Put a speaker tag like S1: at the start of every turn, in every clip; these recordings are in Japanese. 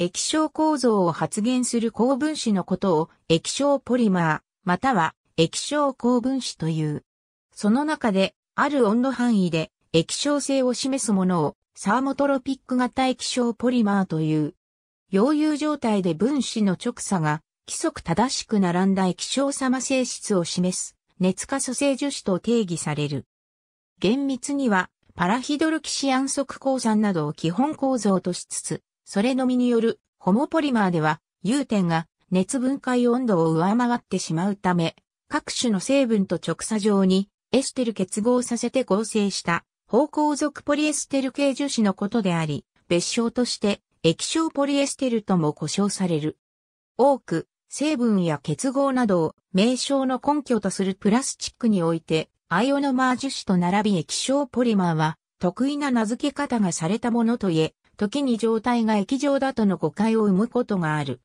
S1: 液晶構造を発現する高分子のことを液晶ポリマー、または液晶高分子という。その中で、ある温度範囲で液晶性を示すものをサーモトロピック型液晶ポリマーという。溶融状態で分子の直差が規則正しく並んだ液晶様性質を示す熱化組成樹脂と定義される。厳密にはパラヒドルキシアン側鉱山などを基本構造としつつ、それのみによるホモポリマーでは、融点が熱分解温度を上回ってしまうため、各種の成分と直鎖上にエステル結合させて合成した方向属ポリエステル系樹脂のことであり、別称として液晶ポリエステルとも呼称される。多く、成分や結合などを名称の根拠とするプラスチックにおいて、アイオノマー樹脂と並び液晶ポリマーは、得意な名付け方がされたものといえ、時に状態が液状だとの誤解を生むことがある。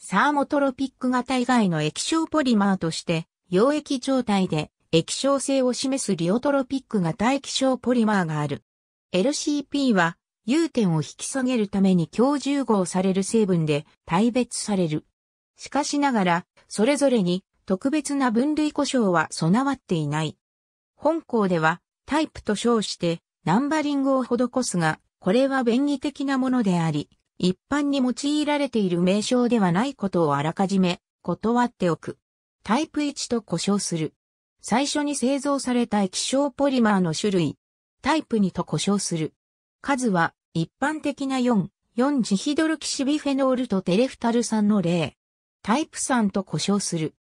S1: サーモトロピック型以外の液晶ポリマーとして、溶液状態で液晶性を示すリオトロピック型液晶ポリマーがある。LCP は、融点を引き下げるために強重合される成分で大別される。しかしながら、それぞれに特別な分類故障は備わっていない。本校ではタイプと称してナンバリングを施すが、これは便宜的なものであり、一般に用いられている名称ではないことをあらかじめ断っておく。タイプ1と呼称する。最初に製造された液晶ポリマーの種類。タイプ2と呼称する。数は一般的な4、4ジヒドルキシビフェノールとテレフタル酸の例。タイプ3と呼称する。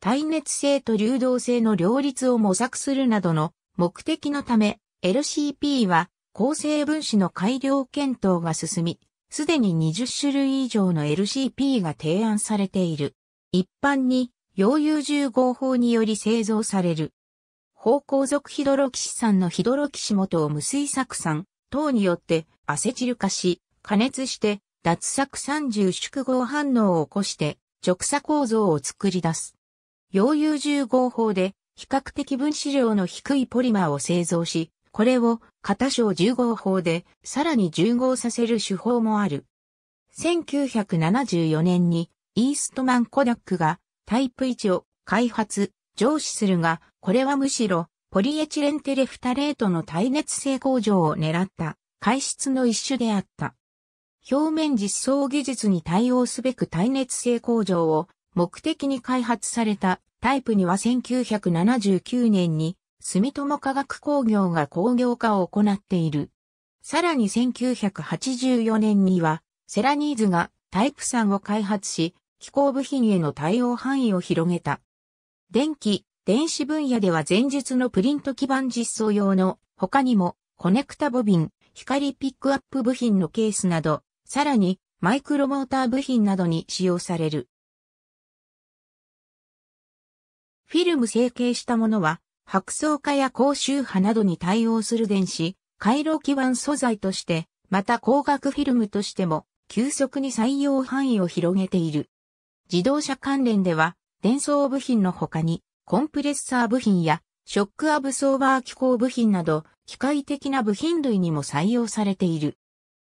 S1: 耐熱性と流動性の両立を模索するなどの目的のため、LCP は構成分子の改良検討が進み、すでに20種類以上の LCP が提案されている。一般に、溶融重合法により製造される。方向属ヒドロキシ酸のヒドロキシ元を無水酢酸等によってアセチル化し、加熱して脱酢酸重縮合反応を起こして直鎖構造を作り出す。溶融重合法で比較的分子量の低いポリマーを製造し、これを型小10号法でさらに10号させる手法もある。1974年にイーストマン・コダックがタイプ1を開発、上司するが、これはむしろポリエチレンテレフタレートの耐熱性向上を狙った改質の一種であった。表面実装技術に対応すべく耐熱性向上を目的に開発されたタイプには1979年に住友化学工業が工業化を行っている。さらに1984年には、セラニーズがタイプ3を開発し、機構部品への対応範囲を広げた。電気、電子分野では前述のプリント基板実装用の他にもコネクタボビン、光ピックアップ部品のケースなど、さらにマイクロモーター部品などに使用される。フィルム成形したものは白装化や高周波などに対応する電子、回路基板素材として、また光学フィルムとしても、急速に採用範囲を広げている。自動車関連では、電装部品の他に、コンプレッサー部品や、ショックアブソーバー機構部品など、機械的な部品類にも採用されている。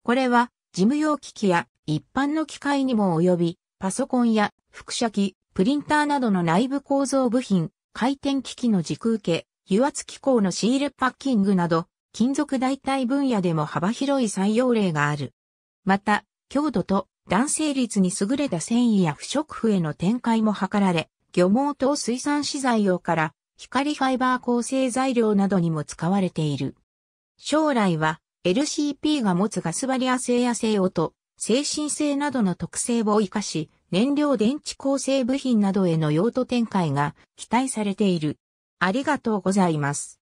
S1: これは、事務用機器や一般の機械にも及び、パソコンや複写機、プリンターなどの内部構造部品、回転機器の軸受け、油圧機構のシールパッキングなど、金属代替分野でも幅広い採用例がある。また、強度と弾性率に優れた繊維や不織布への展開も図られ、漁網等水産資材用から光ファイバー構成材料などにも使われている。将来は LCP が持つガスバリア性や性音、精神性などの特性を活かし、燃料電池構成部品などへの用途展開が期待されている。ありがとうございます。